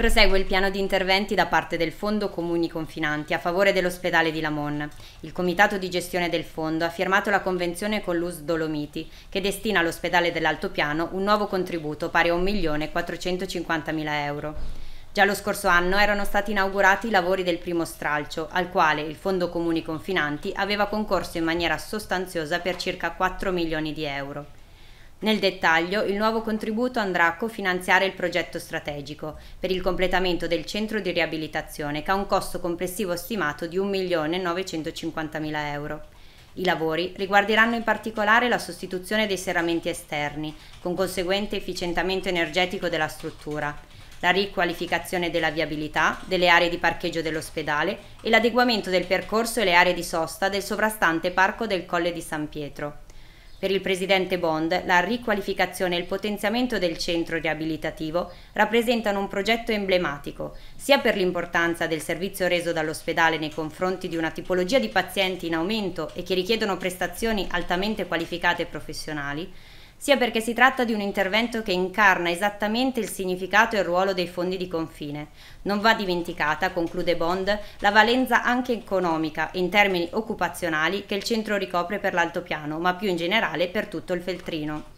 Prosegue il piano di interventi da parte del Fondo Comuni Confinanti a favore dell'ospedale di Lamon. Il comitato di gestione del fondo ha firmato la convenzione con l'US Dolomiti, che destina all'ospedale dell'Altopiano un nuovo contributo pari a 1.450.000 euro. Già lo scorso anno erano stati inaugurati i lavori del primo stralcio, al quale il Fondo Comuni Confinanti aveva concorso in maniera sostanziosa per circa 4 milioni di euro. Nel dettaglio, il nuovo contributo andrà a cofinanziare il progetto strategico per il completamento del centro di riabilitazione che ha un costo complessivo stimato di 1.950.000 euro. I lavori riguarderanno in particolare la sostituzione dei serramenti esterni, con conseguente efficientamento energetico della struttura, la riqualificazione della viabilità, delle aree di parcheggio dell'ospedale e l'adeguamento del percorso e le aree di sosta del sovrastante parco del Colle di San Pietro. Per il presidente Bond, la riqualificazione e il potenziamento del centro riabilitativo rappresentano un progetto emblematico, sia per l'importanza del servizio reso dall'ospedale nei confronti di una tipologia di pazienti in aumento e che richiedono prestazioni altamente qualificate e professionali, sia perché si tratta di un intervento che incarna esattamente il significato e il ruolo dei fondi di confine. Non va dimenticata, conclude Bond, la valenza anche economica, in termini occupazionali, che il centro ricopre per l'altopiano, ma più in generale per tutto il feltrino.